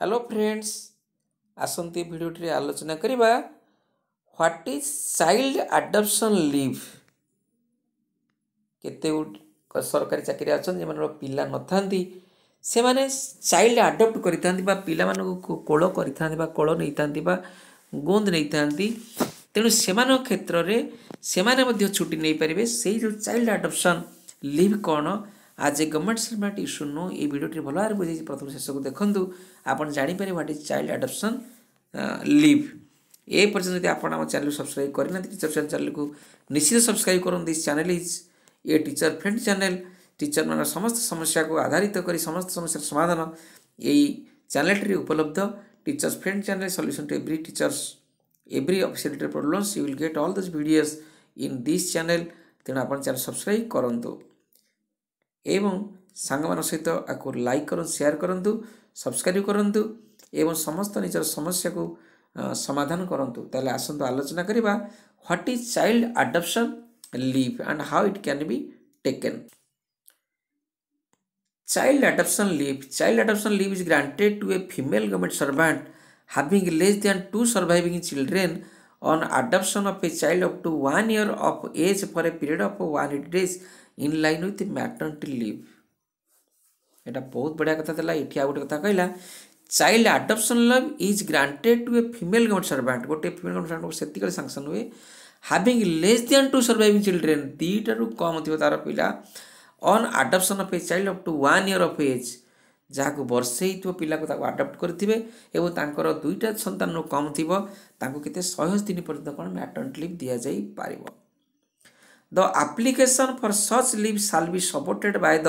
Hello friends ଆସନ୍ତି ଭିଡ଼ିଓଟିରେ ଆଲୋଚନା କରିବା what is child adoption leave କେତେ ସରକାରୀ ଚାକିରି ଅଛନ୍ତି ଯେମାନଙ୍କର ପିଲା ନଥାନ୍ତି ସେମାନେ ଚାଇଲ୍ଡ ଆଡପ୍ଟ କରିଥାନ୍ତି ବା ପିଲାମାନଙ୍କୁ କୋଳ କରିଥାନ୍ତି ବା କୋଳ ନେଇଥାନ୍ତି ବା ଗୋନ୍ଦ ନେଇଥାନ୍ତି ତେଣୁ ସେମାନଙ୍କ କ୍ଷେତ୍ରରେ ସେମାନେ ମଧ୍ୟ ଛୁଟି ନେଇପାରିବେ ସେଇ ଯେଉଁ ଚାଇଲ୍ଡ ଆଡପ୍ସନ୍ ଲିଭ୍ କ'ଣ আর যে ଗଭର୍ଣ୍ଣମେଣ୍ଟ ସିନେମାଟି ଶୂନ ଏଇ ଭିଡ଼ିଓଟି ଭଲ ଭାବରେ ବୁଝେଇଛି ପ୍ରଥମ ଶେଷକୁ ଦେଖନ୍ତୁ ଆପଣ ଜାଣିପାରିବେ what is child adoption leave ଏ ପର୍ଯ୍ୟନ୍ତ ଯଦି ଆପଣ ଆମ ଚ୍ୟାନେଲ୍ ସବସ୍କ୍ରାଇବ୍ କରିନାହାନ୍ତି ଟିଚର୍ ଚ୍ୟାନେଲ୍କୁ ଚ୍ୟାନେଲକୁ ନିଶ୍ଚିତ ସବସ୍କ୍ରାଇବ୍ କରନ୍ତୁ this channel is a teacher friend channel ଟିଚର୍ମାନଙ୍କ ସମସ୍ତ ସମସ୍ୟାକୁ ଆଧାରିତ କରି ସମସ୍ତ ସମସ୍ୟାର ସମାଧାନ ଏଇ ଚ୍ୟାନେଲ୍ଟିରେ ଉପଲବ୍ଧ teachers friend channel solution to every teachers every officiality problems you will get all those videos in this channel ତେଣୁ ଆପଣ ଚ୍ୟାନେଲ୍ ସବସ୍କ୍ରାଇବ୍ କରନ୍ତୁ ଏବଂ ସାଙ୍ଗମାନଙ୍କ ସହିତ ଆକୁ ଲାଇକ୍ କରନ୍ତୁ ସେୟାର୍ କରନ୍ତୁ ସବସ୍କ୍ରାଇବ୍ କରନ୍ତୁ ଏବଂ ସମସ୍ତ ନିଜର ସମସ୍ୟାକୁ ସମାଧାନ କରନ୍ତୁ ତାହେଲେ ଆସନ୍ତୁ ଆଲୋଚନା କରିବା what is child adoption leave and how it can be taken child adoption leave child adoption leave is granted to a female government servant having less than two surviving children on adoption of a child up to one year of age for a period of 180 days in line with maternity leave. এটা বহুত বঢ়িয়া কথা ଥିଲା ଏଠି ଆଉ ଗୋଟେ କଥା କହିଲା child adoption leave is granted to a female government servant ଗୋଟେ ଫିମେଲ୍ ଗଭର୍ଣ୍ଣମେଣ୍ଟ ସର୍ଭାଣ୍ଟକୁ ସେତିକିବେଳେ ସାଙ୍ଗସନ୍ ହୁଏ having less than two surviving children ଦୁଇଟାରୁ କମ୍ ଥିବ ତା'ର ପିଲା on adoption of a child up to one year of age ଯାହାକୁ ବର୍ଷେ ହେଇଥିବ ପିଲାକୁ ତାକୁ ଆଡ଼ପ୍ଟ କରିଥିବେ ଏବଂ ତାଙ୍କର ଦୁଇଟା ସନ୍ତାନରୁ କମ୍ ଥିବ ତାଙ୍କୁ କେତେ ଶହେ ଦିନ ପର୍ଯ୍ୟନ୍ତ କ'ଣ ମ୍ୟାଟର୍ଣ୍ଣ ଲିଭ୍ ଦିଆଯାଇପାରିବ the application for such leave shall be supported by the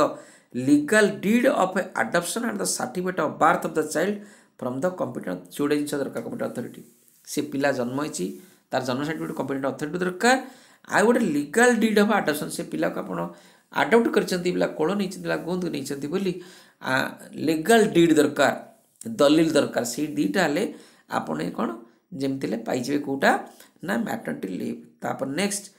legal deed of adoption and the certificate of birth of the child from the competent ଯୋଡ଼େ ଜିନିଷ ଦରକାର କମ୍ପିଟେଣ୍ଟ ଅଥରିଟି ସେ ପିଲା ଜନ୍ମ ହେଇଛି ତା'ର ଜନ୍ମ ସାର୍ଟିଫିକେଟ୍ କମ୍ପିଟେଣ୍ଟ ଅଥରିଟି ଦରକାର ଆଉ ଗୋଟେ ଲିଗାଲ୍ ଡିଡ୍ ଅଫ୍ ଆଡପସନ୍ ସେ ପିଲାକୁ ଆପଣ आडप्ट कर कोल नहीं गोंद नहीं लिगल डीड दरकार दलिल दरकार से दुटा हेल्ले आपने कौन जमीती पाइबे कौटा ना मैटरनिटी लिव ताप next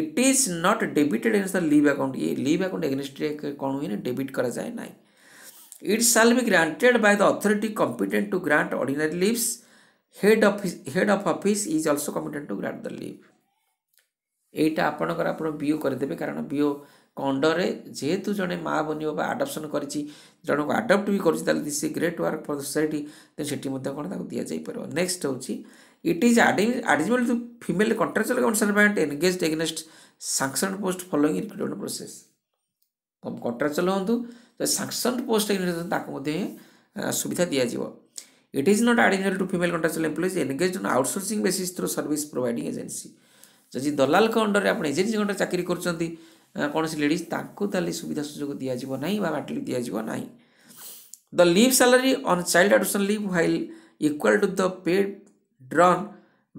it is not debited in the leave account ये लिव आकाउंट एगेन्स्ट कौन हुए डेबिट करा जाए ना इट साल भी granted by the authority competent to grant ordinary leaves head of head of office is also competent to grant the leave ଏଇଟା ଆପଣଙ୍କର ଆପଣ ବିଓ କରିଦେବେ କାରଣ ବିଓ କଣ୍ଡରେ ଯେହେତୁ ଜଣେ ମାଆ ବନିବ ବା ଆଡ଼ପ୍ସନ୍ କରିଛି ଜଣକୁ ଆଡ଼ପ୍ଟ ବି କରୁଛି ତାହେଲେ this a great work for society ତେଣୁ ସେଠି ମଧ୍ୟ କ'ଣ ତାକୁ ଦିଆଯାଇପାରିବ ନେକ୍ସଟ ହେଉଛି it is admissible to female contractual concernment engage against sanction post following recruitment process contractual ହୁଅନ୍ତୁ ସାଙ୍କସନ୍ ପୋଷ୍ଟ ଏଗନେଷ୍ଟ ତାକୁ ମଧ୍ୟ ସୁବିଧା ଦିଆଯିବ it is not admissible to female contractual employees engage on basis through service providing agency ଯଦି ଦଲାଲଙ୍କ ଅଣ୍ଡରରେ ଆପଣ ଏଜେନ୍ସିଙ୍କ ଅଣ୍ଡରରେ ଚାକିରି କରୁଛନ୍ତି କୌଣସି ଲେଡ଼ିଜ୍ ତାଙ୍କୁ ତାହେଲେ ସୁବିଧା ସୁଯୋଗ ଦିଆଯିବ ନାହିଁ ବା ବାଟଲି ଦିଆଯିବ ନାହିଁ the leave salary on child adoption leave while equal to the paid drawn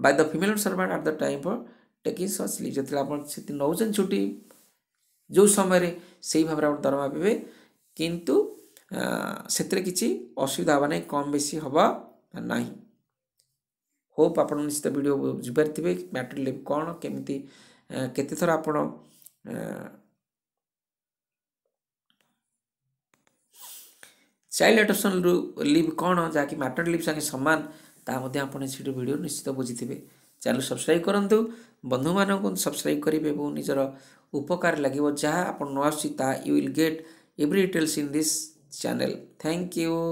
by the female servant at the time for taking such leave ଯେତେବେଳେ ଆପଣ ସେଥିରେ ନେଉଛନ୍ତି ଛୁଟି ଯେଉଁ ସମୟରେ ସେଇ ଭାବରେ ଆପଣ ଦରମା ପାଇବେ କିନ୍ତୁ ସେଥିରେ କିଛି ଅସୁବିଧା ହେବ ନାହିଁ କମ୍ ବେଶୀ ହେବ ନାହିଁ ହୋପ୍ ଆପଣ ନିଶ୍ଚିତ ଭିଡ଼ିଓ ବୁଝିପାରିଥିବେ ବ୍ୟାଟେରୀ ଲାଇଫ୍ କ'ଣ କେମିତି କେତେଥର ଆପଣ ଚାଇଲ୍ଡ ଆଡପ୍ସନ୍ରୁ ଲିଭ୍ କ'ଣ ଯାହାକି ମ୍ୟାଟର୍ ଲିଭ୍ ସାଙ୍ଗେ ସମାନ ତାହା ମଧ୍ୟ ଆପଣ ସେଠି ଭିଡ଼ିଓ ନିଶ୍ଚିତ ବୁଝିଥିବେ ଚାଲୁ ସବସ୍କ୍ରାଇବ୍ କରନ୍ତୁ ବନ୍ଧୁମାନଙ୍କୁ ସବସ୍କ୍ରାଇବ୍ କରିବେ ଏବଂ ନିଜର ଉପକାର ଲାଗିବ ଯାହା ଆପଣ ନ ଆସୁଛି ତାହା you will get every details in this channel thank you